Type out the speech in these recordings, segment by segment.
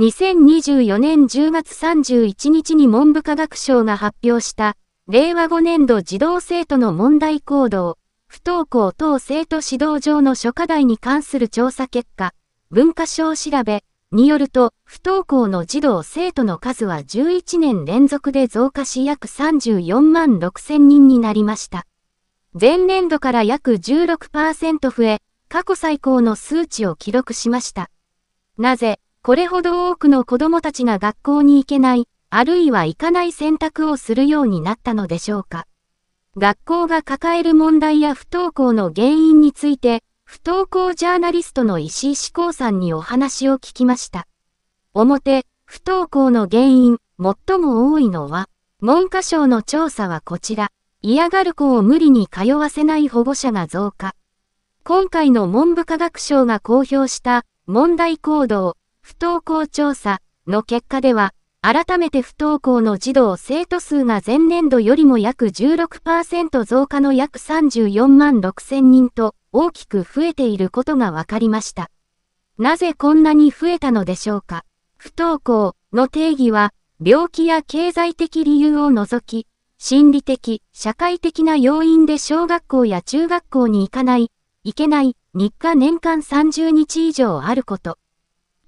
2024年10月31日に文部科学省が発表した、令和5年度児童生徒の問題行動、不登校等生徒指導上の諸課題に関する調査結果、文化省調べによると、不登校の児童生徒の数は11年連続で増加し約34万6000人になりました。前年度から約16%増え、過去最高の数値を記録しました。なぜ、これほど多くの子供たちが学校に行けない、あるいは行かない選択をするようになったのでしょうか。学校が抱える問題や不登校の原因について、不登校ジャーナリストの石井志功さんにお話を聞きました。表、不登校の原因、最も多いのは、文科省の調査はこちら、嫌がる子を無理に通わせない保護者が増加。今回の文部科学省が公表した問題行動不登校調査の結果では、改めて不登校の児童生徒数が前年度よりも約16%増加の約34万6000人と大きく増えていることが分かりました。なぜこんなに増えたのでしょうか不登校の定義は、病気や経済的理由を除き、心理的、社会的な要因で小学校や中学校に行かない、行けない、日課年間30日以上あること。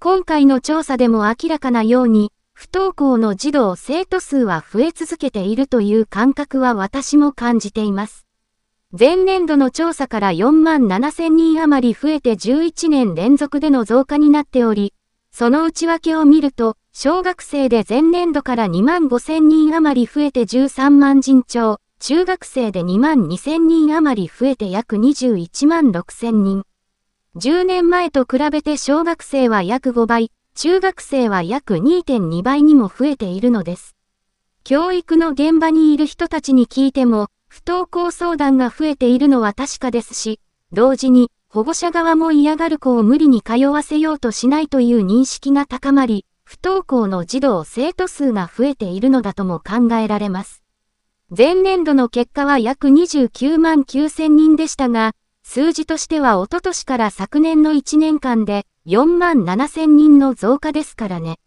今回の調査でも明らかなように、不登校の児童生徒数は増え続けているという感覚は私も感じています。前年度の調査から4万7000人余り増えて11年連続での増加になっており、その内訳を見ると、小学生で前年度から2万5000人余り増えて13万人超、中学生で2万2000人余り増えて約21万6000人。10年前と比べて小学生は約5倍、中学生は約2.2倍にも増えているのです。教育の現場にいる人たちに聞いても、不登校相談が増えているのは確かですし、同時に保護者側も嫌がる子を無理に通わせようとしないという認識が高まり、不登校の児童生徒数が増えているのだとも考えられます。前年度の結果は約29万9000人でしたが、数字としてはおととしから昨年の1年間で4万7000人の増加ですからね。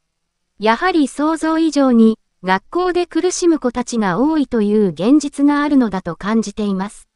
やはり想像以上に学校で苦しむ子たちが多いという現実があるのだと感じています。